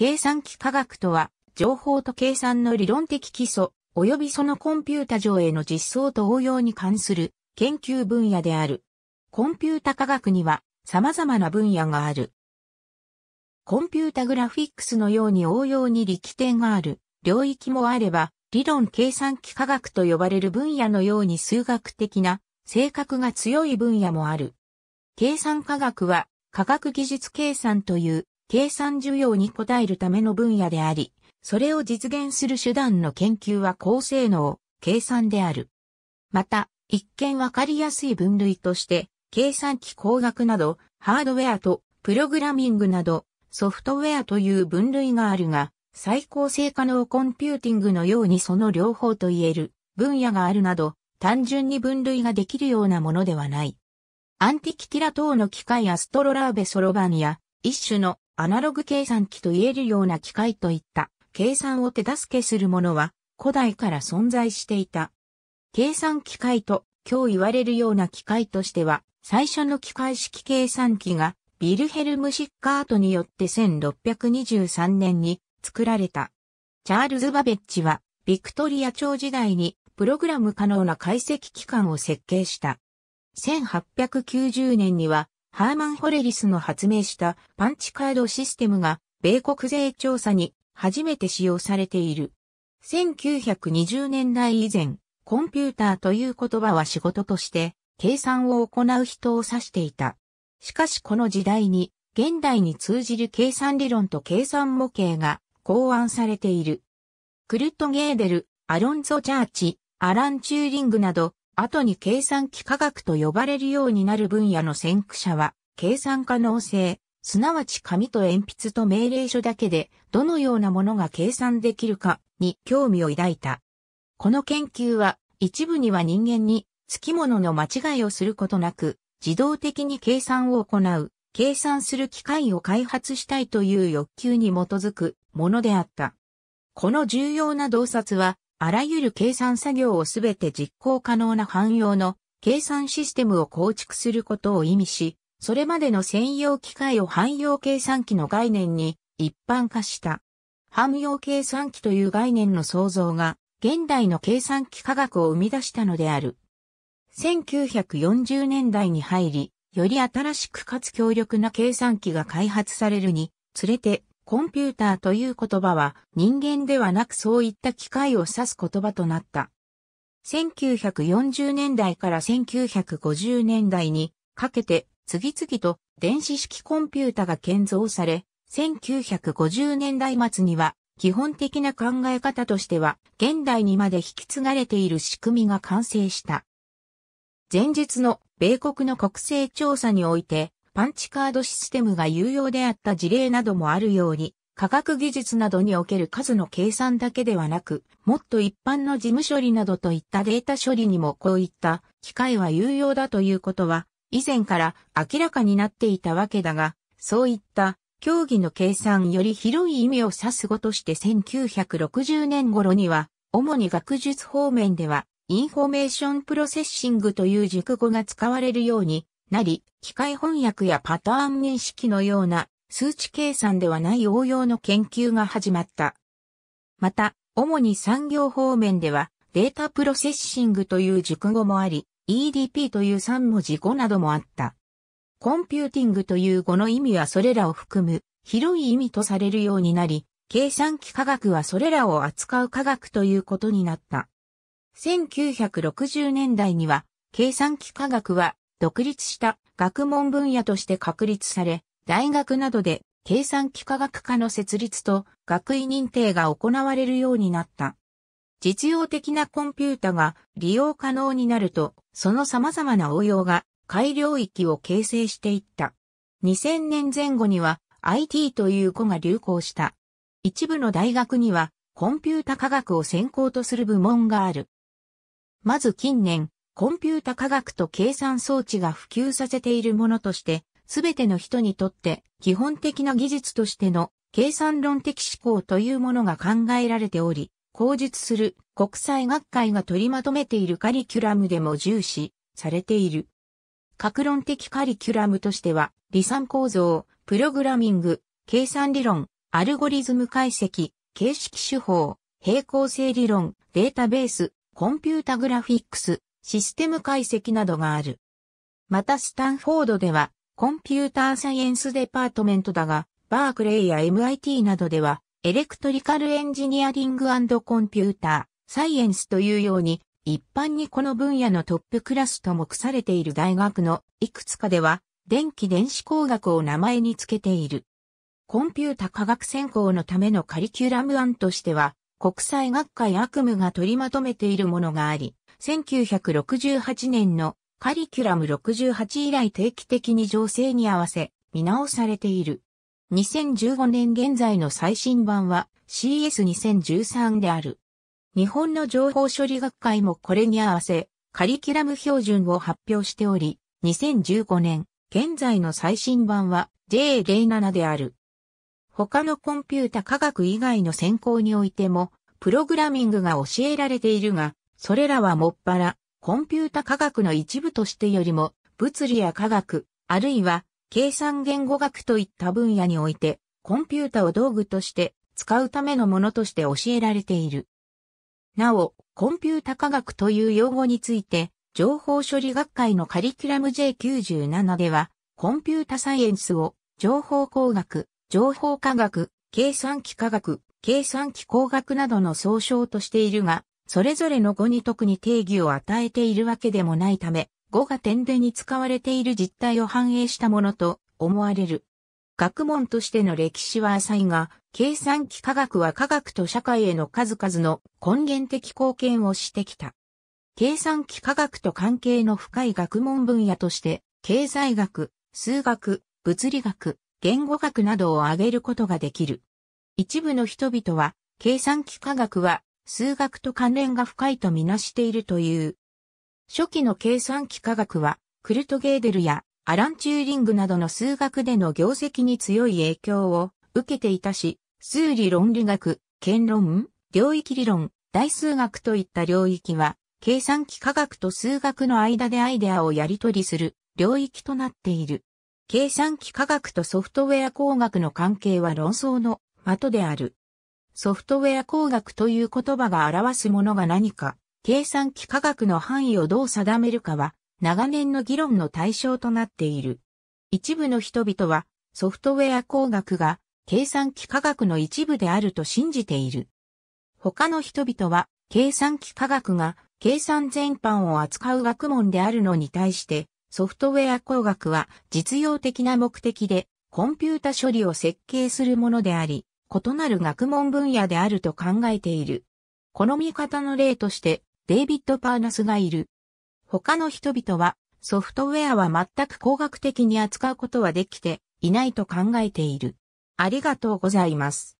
計算機科学とは、情報と計算の理論的基礎、及びそのコンピュータ上への実装と応用に関する研究分野である。コンピュータ科学には様々な分野がある。コンピュータグラフィックスのように応用に力点がある領域もあれば、理論計算機科学と呼ばれる分野のように数学的な性格が強い分野もある。計算科学は科学技術計算という計算需要に応えるための分野であり、それを実現する手段の研究は高性能、計算である。また、一見わかりやすい分類として、計算機工学など、ハードウェアとプログラミングなど、ソフトウェアという分類があるが、最高性可能コンピューティングのようにその両方と言える分野があるなど、単純に分類ができるようなものではない。アンティキティラ等の機械アストロラーベソロバンや、一種のアナログ計算機と言えるような機械といった計算を手助けするものは古代から存在していた。計算機械と今日言われるような機械としては最初の機械式計算機がビルヘルム・シッカートによって1623年に作られた。チャールズ・バベッジはビクトリア朝時代にプログラム可能な解析機関を設計した。1890年にはハーマン・ホレリスの発明したパンチカードシステムが米国税調査に初めて使用されている。1920年代以前、コンピューターという言葉は仕事として計算を行う人を指していた。しかしこの時代に現代に通じる計算理論と計算模型が考案されている。クルット・ゲーデル、アロンゾ・チャーチ、アラン・チューリングなど後に計算機科学と呼ばれるようになる分野の先駆者は、計算可能性、すなわち紙と鉛筆と命令書だけで、どのようなものが計算できるかに興味を抱いた。この研究は、一部には人間に、つきものの間違いをすることなく、自動的に計算を行う、計算する機械を開発したいという欲求に基づくものであった。この重要な洞察は、あらゆる計算作業をすべて実行可能な汎用の計算システムを構築することを意味し、それまでの専用機械を汎用計算機の概念に一般化した。汎用計算機という概念の創造が現代の計算機科学を生み出したのである。1940年代に入り、より新しくかつ強力な計算機が開発されるにつれてコンピューターという言葉は人間ではなくそういった機械を指す言葉となった。1940年代から1950年代にかけて次々と電子式コンピュータが建造され、1950年代末には基本的な考え方としては現代にまで引き継がれている仕組みが完成した。前日の米国の国勢調査においてパンチカードシステムが有用であった事例などもあるように、科学技術などにおける数の計算だけではなく、もっと一般の事務処理などといったデータ処理にもこういった機械は有用だということは、以前から明らかになっていたわけだが、そういった競技の計算より広い意味を指す語として1960年頃には、主に学術方面では、インフォメーションプロセッシングという熟語が使われるようになり、機械翻訳やパターン認識のような数値計算ではない応用の研究が始まった。また、主に産業方面では、データプロセッシングという熟語もあり、EDP という3文字語などもあった。コンピューティングという語の意味はそれらを含む広い意味とされるようになり、計算機科学はそれらを扱う科学ということになった。1960年代には、計算機科学は独立した学問分野として確立され、大学などで計算機科学科の設立と学位認定が行われるようになった。実用的なコンピュータが利用可能になると、その様々な応用が改良域を形成していった。2000年前後には IT という子が流行した。一部の大学にはコンピュータ科学を専攻とする部門がある。まず近年、コンピュータ科学と計算装置が普及させているものとして、すべての人にとって基本的な技術としての計算論的思考というものが考えられており、口述する国際学会が取りまとめているカリキュラムでも重視されている。格論的カリキュラムとしては、理算構造、プログラミング、計算理論、アルゴリズム解析、形式手法、平行性理論、データベース、コンピュータグラフィックス、システム解析などがある。またスタンフォードでは、コンピューターサイエンスデパートメントだが、バークレイや MIT などでは、エレクトリカルエンジニアリングコンピューター、サイエンスというように、一般にこの分野のトップクラスと目されている大学のいくつかでは、電気電子工学を名前につけている。コンピュータ科学専攻のためのカリキュラム案としては、国際学会悪夢が取りまとめているものがあり、1968年のカリキュラム68以来定期的に情勢に合わせ見直されている。2015年現在の最新版は CS2013 である。日本の情報処理学会もこれに合わせカリキュラム標準を発表しており、2015年現在の最新版は J07 である。他のコンピュータ科学以外の専攻においても、プログラミングが教えられているが、それらはもっぱら、コンピュータ科学の一部としてよりも、物理や科学、あるいは、計算言語学といった分野において、コンピュータを道具として使うためのものとして教えられている。なお、コンピュータ科学という用語について、情報処理学会のカリキュラム J97 では、コンピュータサイエンスを、情報工学、情報科学、計算機科学、計算機工学などの総称としているが、それぞれの語に特に定義を与えているわけでもないため、語が点でに使われている実態を反映したものと思われる。学問としての歴史は浅いが、計算機科学は科学と社会への数々の根源的貢献をしてきた。計算機科学と関係の深い学問分野として、経済学、数学、物理学、言語学などを挙げることができる。一部の人々は、計算機科学は数学と関連が深いとみなしているという。初期の計算機科学は、クルト・ゲーデルやアラン・チューリングなどの数学での業績に強い影響を受けていたし、数理論理学、権論、領域理論、大数学といった領域は、計算機科学と数学の間でアイデアをやり取りする領域となっている。計算機科学とソフトウェア工学の関係は論争の的である。ソフトウェア工学という言葉が表すものが何か、計算機科学の範囲をどう定めるかは、長年の議論の対象となっている。一部の人々は、ソフトウェア工学が計算機科学の一部であると信じている。他の人々は、計算機科学が計算全般を扱う学問であるのに対して、ソフトウェア工学は実用的な目的でコンピュータ処理を設計するものであり、異なる学問分野であると考えている。この見方の例として、デイビッド・パーナスがいる。他の人々は、ソフトウェアは全く工学的に扱うことはできていないと考えている。ありがとうございます。